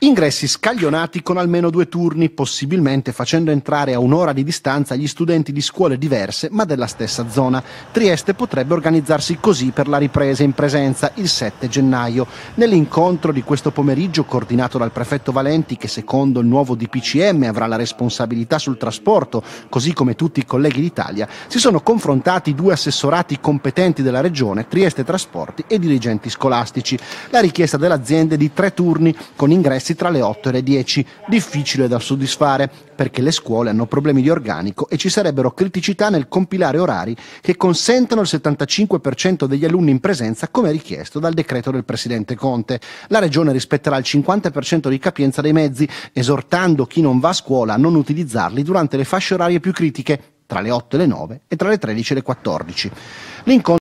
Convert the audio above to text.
Ingressi scaglionati con almeno due turni, possibilmente facendo entrare a un'ora di distanza gli studenti di scuole diverse ma della stessa zona. Trieste potrebbe organizzarsi così per la ripresa in presenza il 7 gennaio. Nell'incontro di questo pomeriggio coordinato dal prefetto Valenti che secondo il nuovo DPCM avrà la responsabilità sul trasporto, così come tutti i colleghi d'Italia, si sono confrontati due assessorati competenti della regione, Trieste Trasporti e dirigenti scolastici. La richiesta dell'azienda è di tre turni con ingressi ragazzi tra le 8 e le 10, difficile da soddisfare perché le scuole hanno problemi di organico e ci sarebbero criticità nel compilare orari che consentano il 75% degli alunni in presenza come richiesto dal decreto del Presidente Conte. La Regione rispetterà il 50% di capienza dei mezzi, esortando chi non va a scuola a non utilizzarli durante le fasce orarie più critiche, tra le 8 e le 9 e tra le 13 e le 14. L'incontro